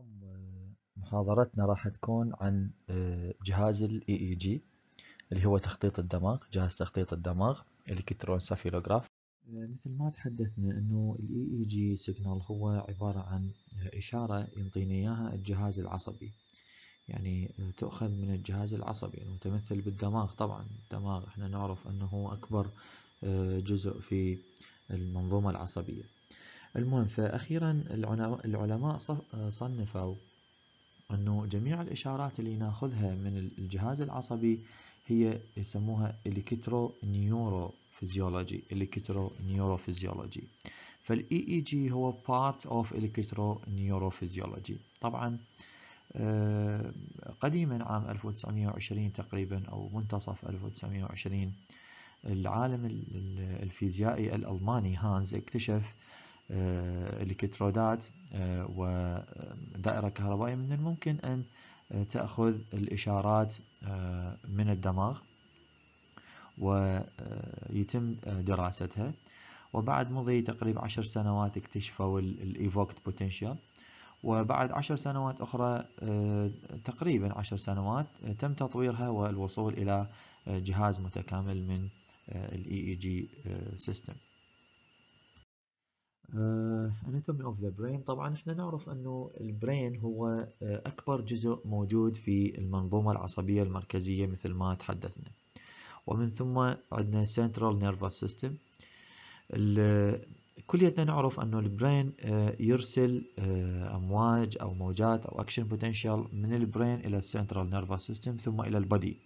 اليوم آه، محاضرتنا راح تكون عن آه، جهاز الاي اي e جي e اللي هو تخطيط الدماغ جهاز تخطيط الدماغ الكترونسافيلوغراف آه، مثل ما تحدثنا انه الاي اي جي سيجنال هو عبارة عن اشارة ينطينا اياها الجهاز العصبي يعني تؤخذ من الجهاز العصبي المتمثل يعني بالدماغ طبعا الدماغ احنا نعرف انه اكبر جزء في المنظومة العصبية المهم فأخيرا العلماء صنفوا أنه جميع الإشارات اللي ناخذها من الجهاز العصبي هي يسموها الكترو نيورو فيزيولوجي الكترو نيورو فيزيولوجي فالاي اي جي هو بارت اوف الكترو نيورو فيزيولوجي طبعا آه، قديما عام 1920 تقريبا او منتصف 1920 العالم الفيزيائي الالماني هانز اكتشف الكترودات آه، آه، ودائرة كهربائية من الممكن أن آه، تأخذ الإشارات من الدماغ ويتم دراستها وبعد مضي تقريبا عشر سنوات اكتشفوا الإيفوكت بوتنشال وبعد عشر سنوات أخرى تقريبا عشر سنوات تم تطويرها والوصول إلى جهاز متكامل من الإي إي جي سيستم اناتومي اوف ذا برين طبعا احنا نعرف انه البرين هو آه، اكبر جزء موجود في المنظومه العصبيه المركزيه مثل ما تحدثنا ومن ثم عندنا سنترال نيرفس سيستم كليتنا نعرف انه البرين آه، يرسل آه، امواج او موجات او اكشن بوتنشال من البرين الى السنترال نيرفس سيستم ثم الى البدي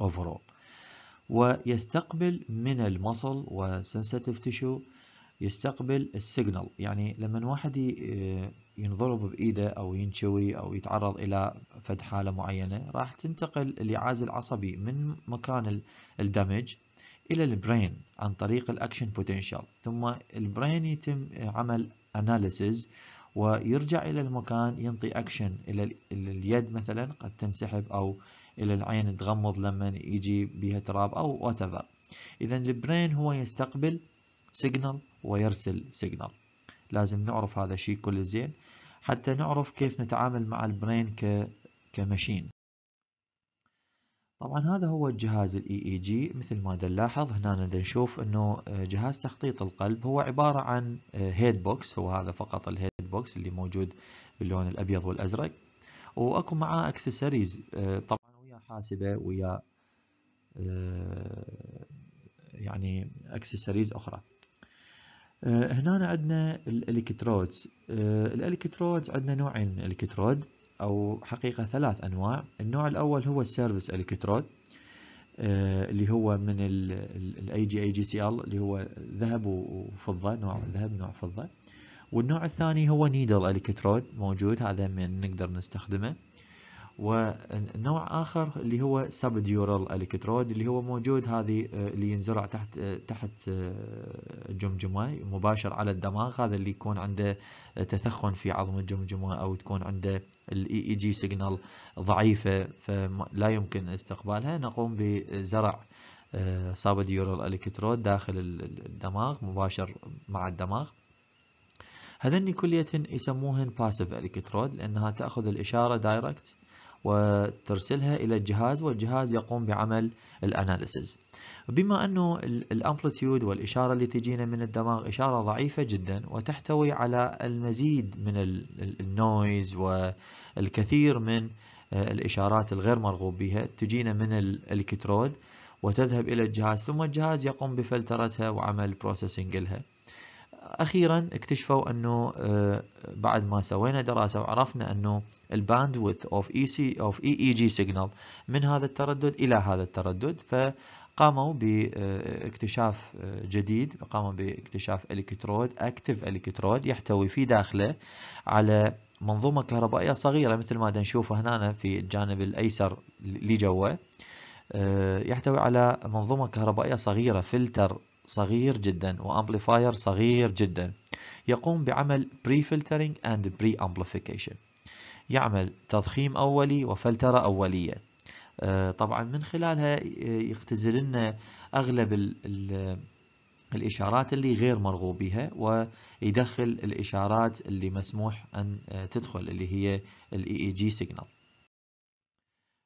اوفرول ويستقبل من المصل وسنسيتيف تيشو يستقبل السيجنال يعني لما واحد ينضرب بإيده أو ينشوي أو يتعرض إلى فد حالة معينة راح تنتقل الإعاز العصبي من مكان الدمج إلى البرين عن طريق الأكشن بوتنشال ثم البرين يتم عمل أناليسز ويرجع إلى المكان ينطي أكشن إلى اليد مثلا قد تنسحب أو إلى العين تغمض لما يجي بها تراب أو whatever إذا البرين هو يستقبل سيجنال ويرسل سيجنال لازم نعرف هذا الشيء كل زين حتى نعرف كيف نتعامل مع البرين ك... كمشين طبعا هذا هو الجهاز الاي اي e جي e مثل ما نلاحظ هنا نشوف انه آه، جهاز تخطيط القلب هو عبارة عن هيد آه، بوكس هو هذا فقط الهيد بوكس اللي موجود باللون الابيض والازرق واكو معاه اكسسوارز آه، طبعا ويا حاسبة ويا يعني اكسسوارز اخرى آه، هنا عندنا الالكترودز آه، الالكترودز عندنا نوعين من او حقيقة ثلاث انواع النوع الاول هو السيرفس الكترود آه، اللي هو من الاي جي اي جي سي ال اللي هو ذهب وفضة نوع ذهب نوع فضة والنوع الثاني هو نيدل الكترود موجود هذا من نقدر نستخدمه ونوع آخر اللي هو سبديورال الكترود اللي هو موجود هذه آه، اللي ينزرع تحت آه، تحت آه، الجمجمة مباشر على الدماغ هذا اللي يكون عنده تثخن في عظم الجمجمة أو تكون عنده الاي اي جي سيجنال ضعيفة فلا يمكن استقبالها نقوم بزرع سابديورال الكترود داخل الدماغ مباشر مع الدماغ هذني كلية يسموهن باسيف الكترود لأنها تأخذ الإشارة دايركت وترسلها إلى الجهاز والجهاز يقوم بعمل الأناليسز بما أنه الأمبلتيود والإشارة اللي تجينا من الدماغ إشارة ضعيفة جدا وتحتوي على المزيد من النويز والكثير من آه، الإشارات الغير مرغوب بها تجينا من الكترود وتذهب إلى الجهاز ثم الجهاز يقوم بفلترتها وعمل بروسيسنج لها اخيرا اكتشفوا انه آه، بعد ما سوينا دراسه وعرفنا انه الباند ويث اوف اي سي اوف اي اي جي سيجنال من هذا التردد الى هذا التردد فقاموا باكتشاف آه، آه، جديد قاموا باكتشاف الكترود اكتف الكترود يحتوي في داخله على منظومه كهربائيه صغيره مثل ما نشوفه هنا في الجانب الايسر لجوه يحتوي على منظومه كهربائيه صغيره فلتر صغير جدا وامبليفاير صغير جدا يقوم بعمل بري فلترنج اند بري امبليفيكيشن يعمل تضخيم اولي وفلتره اوليه آه، طبعا من خلالها آه، يختزل لنا اغلب الاشارات اللي غير مرغوب بها ويدخل الاشارات اللي مسموح ان آه، تدخل اللي هي الاي اي جي سيجنال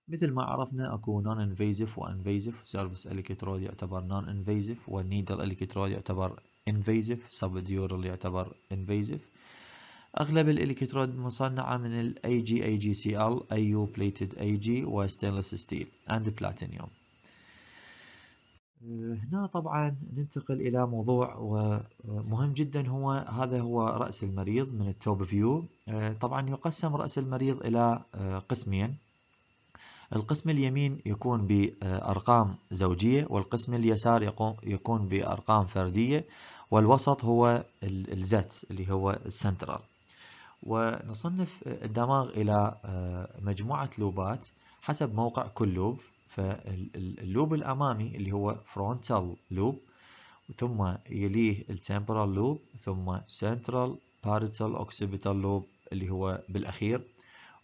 مثل ما عرفنا اكو نون انفيزيف وانفيزيف سيرفس الكترود يعتبر نون انفيزيف والنيدل الكترود يعتبر انفيزيف سبديورال يعتبر انفيزيف اغلب الالكترود مصنعه من الاي جي اي جي سي ال اي يو بليتد اي جي وستينلس ستيل اند بلاتينيوم هنا طبعا ننتقل الى موضوع ومهم جدا هو هذا هو راس المريض من التوب فيو طبعا يقسم راس المريض الى قسمين القسم اليمين يكون بأرقام زوجية والقسم اليسار يكون بأرقام فردية والوسط هو الزت اللي هو السنترال ونصنف الدماغ إلى آه، مجموعة لوبات حسب موقع كل لوب فاللوب الأمامي اللي هو فرونتال لوب ثم يليه temporal لوب ثم سنترال parietal اوكسيبيتال لوب اللي هو بالأخير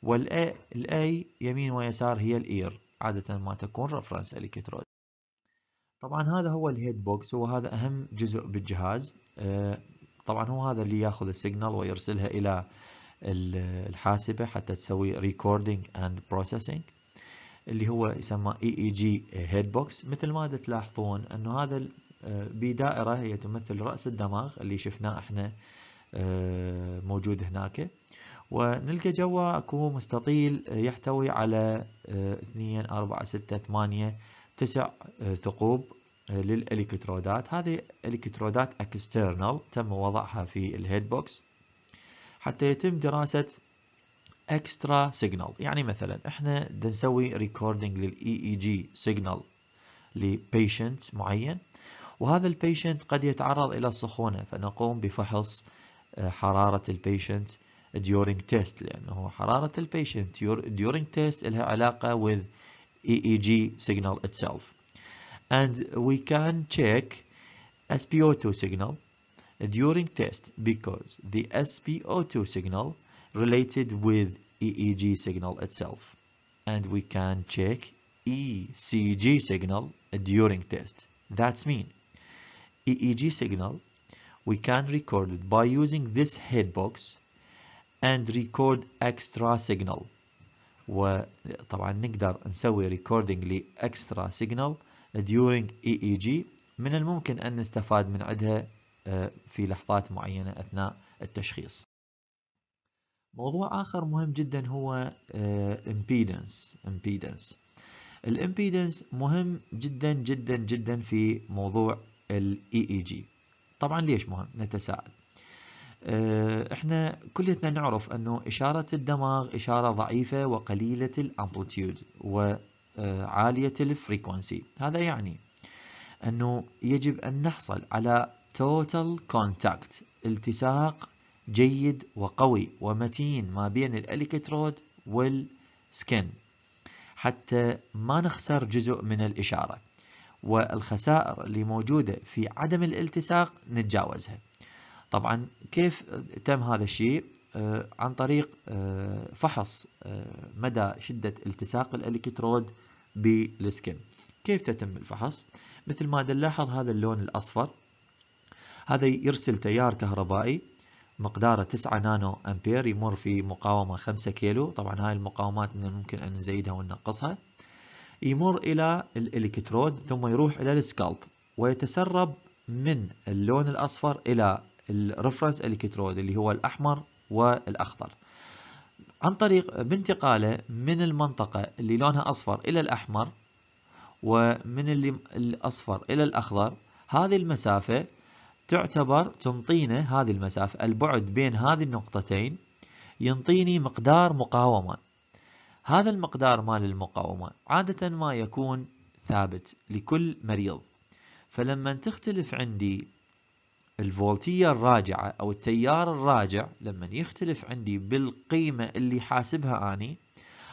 والآي يمين ويسار هي الإير عادة ما تكون رفرنس الكترود طبعا هذا هو الهيد بوكس وهذا أهم جزء بالجهاز آه، طبعا هو هذا اللي ياخذ السيجنال ويرسلها إلى الحاسبة حتى تسوي ريكوردينج اند بروسيسنج اللي هو يسمى اي اي جي هيد بوكس مثل ما تلاحظون انه هذا آه، بدائرة هي تمثل رأس الدماغ اللي شفناه احنا آه، موجود هناك ونلقى جوا اكو مستطيل يحتوي على آه، اثنين أربعة ستة ثمانية تسع آه، ثقوب آه، للإلكترودات هذه إلكترودات اكسترنال تم وضعها في الهيد بوكس حتى يتم دراسة اكسترا سيجنال يعني مثلا احنا بنسوي نسوي ريكوردينج للاي اي جي سيجنال لبيشنت معين وهذا البيشنت قد يتعرض الى السخونه فنقوم بفحص حراره البيشنت during test لأنه حرارة البيشنت during test لها علاقة with EEG signal itself. And we can check SpO2 signal during test because the SpO2 signal related with EEG signal itself. And we can check ECG signal during test. That's mean EEG signal we can record it by using this head box and record extra signal وطبعا نقدر نسوي recording لإكسترا signal during EEG من الممكن أن نستفاد من عدها آه، في لحظات معينة أثناء التشخيص موضوع آخر مهم جدا هو آه، impedance impedance الامبيدنس مهم جدا جدا جدا في موضوع الاي اي e جي e طبعا ليش مهم نتساءل آه، احنا كلنا نعرف انه اشارة الدماغ اشارة ضعيفة وقليلة الامبلتيود وعالية الفريكونسي هذا يعني انه يجب ان نحصل على توتال كونتاكت التصاق جيد وقوي ومتين ما بين الالكترود والسكن حتى ما نخسر جزء من الاشاره والخسائر اللي موجوده في عدم الالتصاق نتجاوزها طبعا كيف تم هذا الشيء آه، عن طريق آه، فحص آه، مدى شدة التصاق الإلكترود بالسكن كيف تتم الفحص مثل ما نلاحظ هذا اللون الأصفر هذا يرسل تيار كهربائي مقداره 9 نانو أمبير يمر في مقاومة 5 كيلو طبعا هاي المقاومات من الممكن أن نزيدها وننقصها يمر إلى الإلكترود ثم يروح إلى السكالب ويتسرب من اللون الأصفر إلى الريفرنس الكترود اللي هو الأحمر والأخضر عن طريق بانتقاله من المنطقة اللي لونها أصفر إلى الأحمر ومن اللي الأصفر إلى الأخضر هذه المسافة تعتبر تنطينا هذه المسافة البعد بين هذه النقطتين ينطيني مقدار مقاومة هذا المقدار مال المقاومة عادة ما يكون ثابت لكل مريض فلما تختلف عندي الفولتية الراجعة أو التيار الراجع لما يختلف عندي بالقيمة اللي حاسبها أني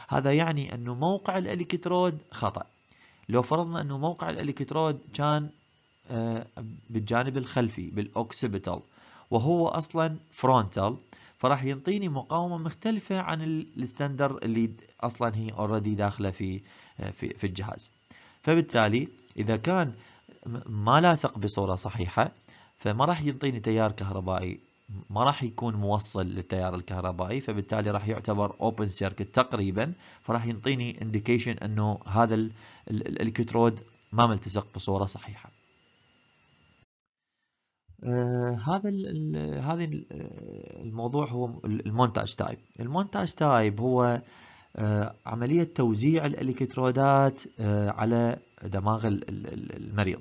هذا يعني أنه موقع الألكترود خطأ لو فرضنا أنه موقع الألكترود كان آه، بالجانب الخلفي بالأوكسبتال وهو أصلا فرونتال فراح ينطيني مقاومة مختلفة عن الستاندر اللي أصلا هي اوريدي داخلة في, آه، في في الجهاز فبالتالي إذا كان ما لاصق بصورة صحيحة فما راح ينطيني تيار كهربائي ما راح يكون موصل للتيار الكهربائي فبالتالي راح يعتبر اوبن سيركت تقريبا فراح ينطيني انديكيشن انه هذا الالكترود ما ملتصق بصوره صحيحه آه هذا الـ هذه آه، الموضوع هو المونتاج تايب المونتاج تايب هو آه عمليه توزيع الالكترودات آه على دماغ المريض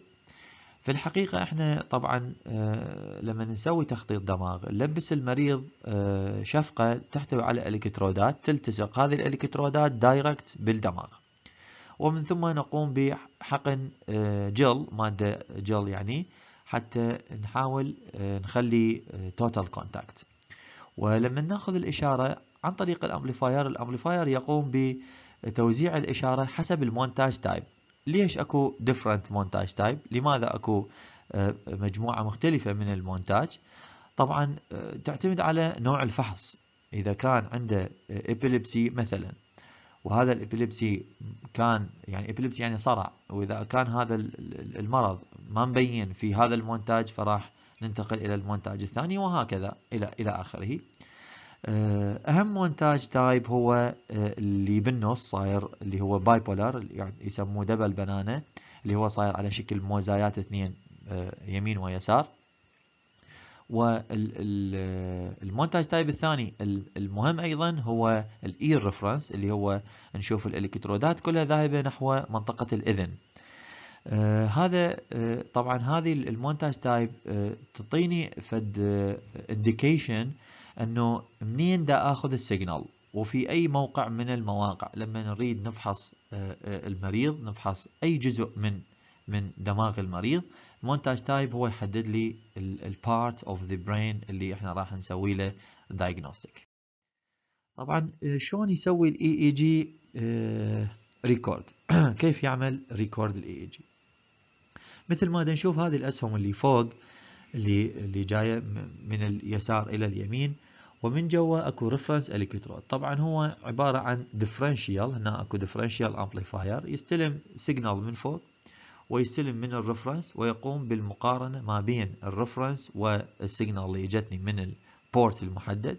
في الحقيقة احنا طبعا آه، لما نسوي تخطيط دماغ نلبس المريض آه، شفقة تحتوي على الكترودات تلتصق هذه الالكترودات دايركت بالدماغ ومن ثم نقوم بحقن آه، جل مادة جل يعني حتى نحاول نخلي توتال كونتاكت ولما ناخذ الإشارة عن طريق الأمبليفاير الأمبليفاير يقوم بتوزيع الإشارة حسب المونتاج تايب ليش اكو different montage type لماذا اكو آه، مجموعة مختلفة من المونتاج طبعا آه، تعتمد على نوع الفحص إذا كان عنده إبيليبسي آه، مثلا وهذا الإبيليبسي كان يعني إبيليبسي يعني صرع وإذا كان هذا المرض ما مبين في هذا المونتاج فراح ننتقل إلى المونتاج الثاني وهكذا إلى إلى آخره آه، اهم مونتاج تايب هو آه، اللي بالنص صاير اللي هو باي بولار يعني يسموه دبل بنانا اللي هو صاير على شكل موزايات اثنين آه، يمين ويسار والمونتاج تايب الثاني المهم ايضا هو الاير ريفرنس اللي هو نشوف الالكترودات كلها ذاهبه نحو منطقه الاذن آه هذا آه طبعا هذه المونتاج تايب آه تعطيني فد انديكيشن آه انه منين دا اخذ السيجنال وفي اي موقع من المواقع لما نريد نفحص آه، آه، المريض نفحص اي جزء من من دماغ المريض مونتاج تايب هو يحدد لي البارت اوف ذا برين اللي احنا راح نسوي له دايجنوستيك طبعا آه، شلون يسوي الاي اي جي ريكورد كيف يعمل ريكورد الاي اي جي مثل ما نشوف هذه الاسهم اللي فوق اللي اللي جايه من اليسار الى اليمين ومن جوا اكو ريفرنس الكترود طبعا هو عباره عن ديفرنشيال هنا اكو ديفرنشيال امبليفاير يستلم سيجنال من فوق ويستلم من الريفرنس ويقوم بالمقارنه ما بين الريفرنس والسيجنال اللي اجتني من البورت المحدد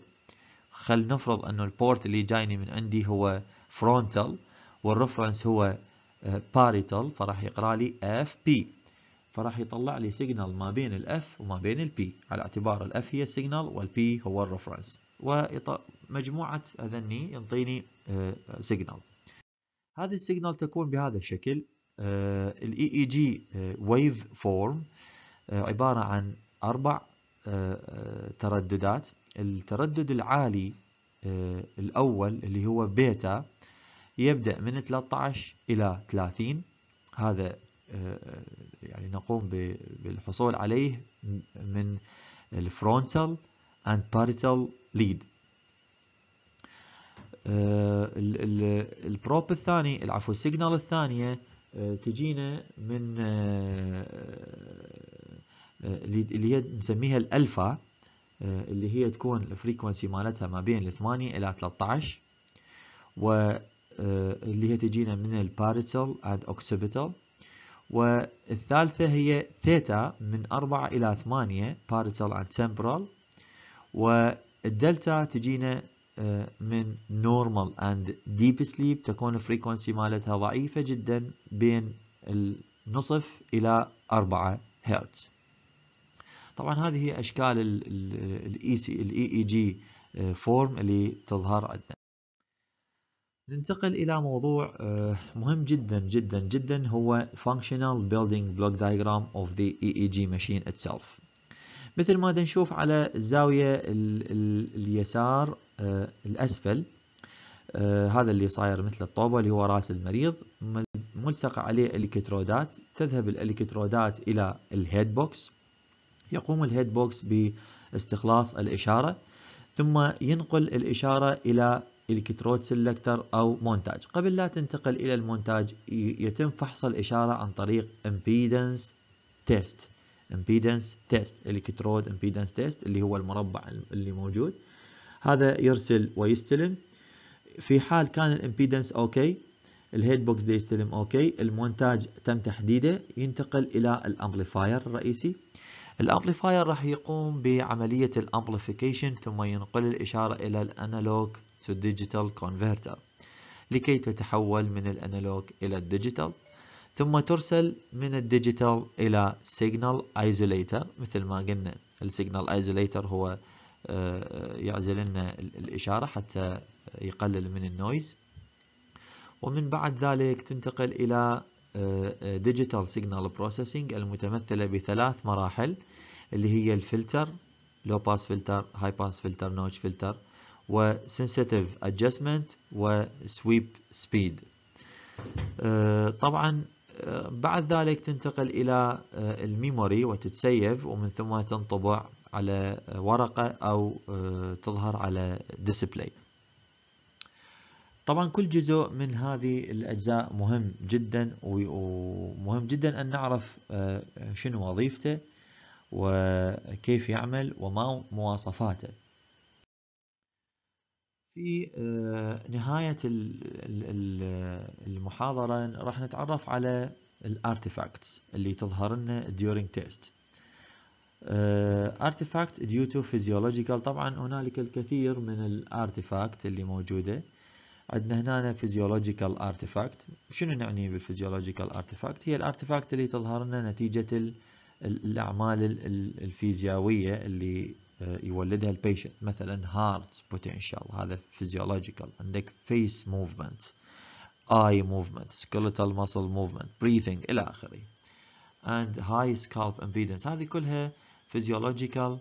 خل نفرض انه البورت اللي جايني من عندي هو فرونتال والريفرنس هو باريتال آه، فراح يقرا لي اف بي فراح يطلع لي سيجنال ما بين الاف وما بين البي على اعتبار الاف هي السيجنال والبي هو الرفرنس ومجموعة هذني ينطيني سيجنال آه، هذه السيجنال تكون بهذا الشكل الاي اي جي ويف فورم عبارة عن أربع آه، آه، ترددات التردد العالي الأول اللي هو بيتا يبدأ من 13 إلى 30 هذا يعني نقوم بالحصول عليه من الفرونتال and باريتال ليد البروب الثاني العفو السيجنال الثانية آه، تجينا من آه، آه، اللي هي نسميها الالفا اللي هي تكون الفريكونسي مالتها ما بين 8 الى 13 واللي هي تجينا من الباريتال اند اوكسيبيتال والثالثة هي ثيتا من 4 إلى 8 باريتال and temporal والدلتا تجينا آه، من normal and deep sleep تكون الفريكونسي مالتها ضعيفة جدا بين النصف إلى 4 هرتز طبعا هذه هي أشكال الاي سي الاي اي جي فورم اللي تظهر عندنا ننتقل إلى موضوع آه، مهم جدا جدا جدا هو Functional Building Block Diagram of the EEG Machine itself مثل ما نشوف على الزاوية ال ال اليسار آه، الأسفل آه، هذا اللي صاير مثل الطوبة اللي هو رأس المريض ملصقة عليه الكترودات تذهب الالكترودات إلى الهيد بوكس يقوم الهيد بوكس باستخلاص الإشارة ثم ينقل الإشارة إلى الكترود سيلكتر أو مونتاج قبل لا تنتقل إلى المونتاج يتم فحص الإشارة عن طريق امبيدنس تيست امبيدنس تيست الكترود امبيدنس تيست اللي هو المربع اللي موجود هذا يرسل ويستلم في حال كان الامبيدنس اوكي الهيد بوكس دي يستلم اوكي المونتاج تم تحديده ينتقل الى الامبليفاير الرئيسي الامبليفاير راح يقوم بعملية الامبليفيكيشن ثم ينقل الإشارة إلى الانالوج تو ديجيتال كونفرتر لكي تتحول من الانالوج إلى الديجيتال ثم ترسل من الديجيتال إلى سيجنال ايزوليتر مثل ما قلنا السيجنال ايزوليتر هو آه، يعزل لنا الإشارة حتى يقلل من النويز ومن بعد ذلك تنتقل إلى ديجيتال سيجنال بروسيسنج المتمثلة بثلاث مراحل اللي هي الفلتر لو باس فلتر هاي باس فلتر نوتش فلتر وسنسيتيف ادجستمنت وسويب سبيد طبعا آه، بعد ذلك تنتقل الى آه، الميموري وتتسيف ومن ثم تنطبع على ورقة او آه، تظهر على ديسبلاي طبعا كل جزء من هذه الاجزاء مهم جدا ومهم جدا ان نعرف شنو وظيفته وكيف يعمل وما مواصفاته في آه، نهاية المحاضرة راح نتعرف على الارتفاكتس اللي تظهر لنا during test ارتفاكت ديو تو فيزيولوجيكال طبعا هنالك الكثير من الارتفاكت اللي موجوده عندنا هنا فيزيولوجيكال ارتفاكت شنو نعني بالفيزيولوجيكال ارتفاكت هي الارتفاكت اللي تظهر لنا نتيجه الاعمال الفيزيائيه اللي آه، يولدها البيشنت مثلا هارت بوتنشال هذا فيزيولوجيكال عندك فيس موفمنت اي موفمنت سكلتال ماسل موفمنت بريثنج الى اخره اند هاي سكالب امبيدنس هذه كلها فيزيولوجيكال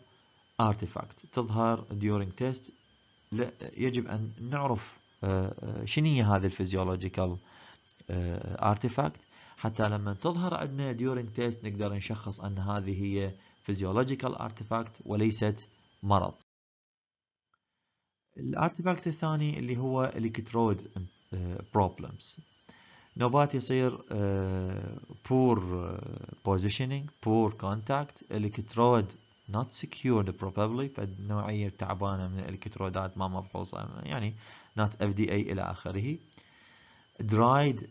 ارتيفاكت تظهر ديورينج تيست يجب ان نعرف آه، آه، شنو هي هذه الفيزيولوجيكال ارتيفاكت حتى لما تظهر عندنا during test نقدر نشخص أن هذه هي physiological artifact وليست مرض الارتفاكت الثاني اللي هو الكترود بروبلمز نوبات يصير آه، poor positioning poor contact الكترود not secured probably فالنوعية تعبانة من الكترودات ما مفحوصة يعني not FDA إلى آخره درايد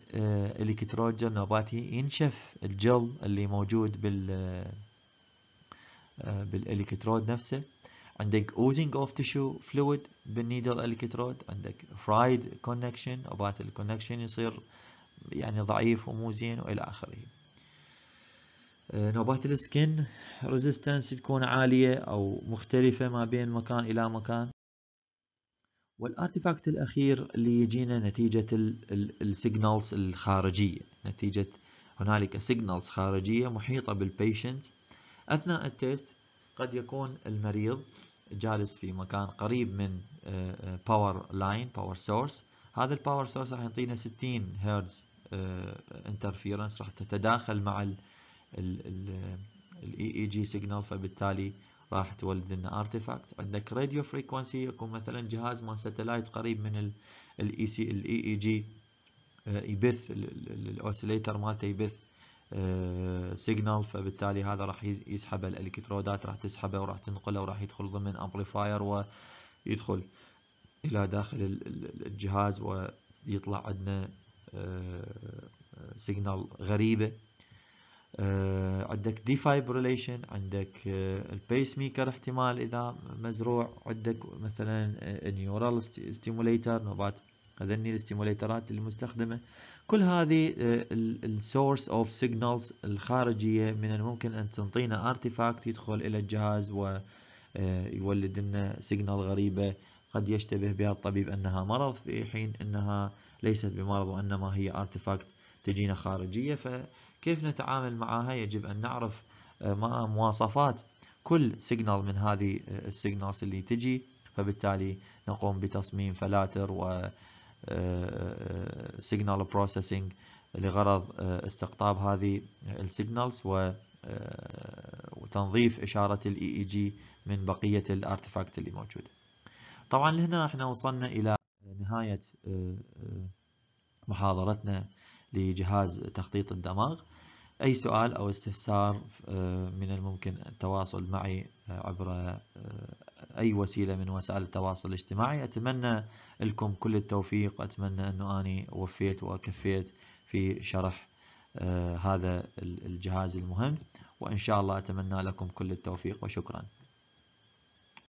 الكتروجل آه، نباتي ينشف الجل اللي موجود بال آه، آه، بالالكترود نفسه عندك اوزنج اوف تشو فلويد بالنيدل الكترود عندك فرايد كونكشن نبات الكونكشن يصير يعني ضعيف ومو زين والى اخره نوبات السكن ريزيستنس تكون عالية أو مختلفة ما بين مكان إلى مكان والارتيفاكت الاخير اللي يجينا نتيجه السيجنالز الخارجيه نتيجه هنالك سيجنالز خارجيه محيطه بالبيشنت اثناء التيست قد يكون المريض جالس في مكان قريب من باور لاين باور سورس هذا الباور سورس راح يعطينا 60 هرتز انترفيرنس راح تتداخل مع الاي اي جي سيجنال فبالتالي راح تولد لنا ارتيفاكت عندك راديو فريكونسي يكون مثلا جهاز مال ساتلايت قريب من الاي سي الاي اي جي يبث الاوسيليتر مالته يبث سيجنال آه، فبالتالي هذا راح يسحب الالكترودات راح تسحبه وراح تنقله وراح يدخل ضمن امبليفاير ويدخل الى داخل الجهاز ويطلع عندنا سيجنال آه، آه، غريبه آه، عندك دي ديفايبريليشن عندك آه، البيس ميكر احتمال اذا مزروع عندك مثلا نيورال ستيموليتر نوبات هذني الاستيموليترات المستخدمه كل هذه السورس اوف سيجنالز الخارجيه من الممكن ان تنطينا ارتيفاكت يدخل الى الجهاز ويولد آه، لنا سيجنال غريبه قد يشتبه بها الطبيب انها مرض في حين انها ليست بمرض وانما هي ارتيفاكت تجينا خارجيه ف كيف نتعامل معها يجب أن نعرف آه، ما مواصفات كل سيجنال من هذه السيجنالز آه، اللي تجي فبالتالي نقوم بتصميم فلاتر و سيجنال آه، بروسيسنج لغرض استقطاب هذه السيجنالز و وتنظيف إشارة الاي اي e جي e من بقية الارتفاكت اللي موجودة طبعا لهنا احنا وصلنا إلى نهاية محاضرتنا لجهاز تخطيط الدماغ أي سؤال أو استفسار آه، من الممكن التواصل معي آه، عبر آه، أي وسيلة من وسائل التواصل الاجتماعي أتمنى لكم كل التوفيق أتمنى أنه أني وفيت وأكفيت في شرح هذا الجهاز المهم وإن شاء الله أتمنى لكم كل التوفيق وشكراً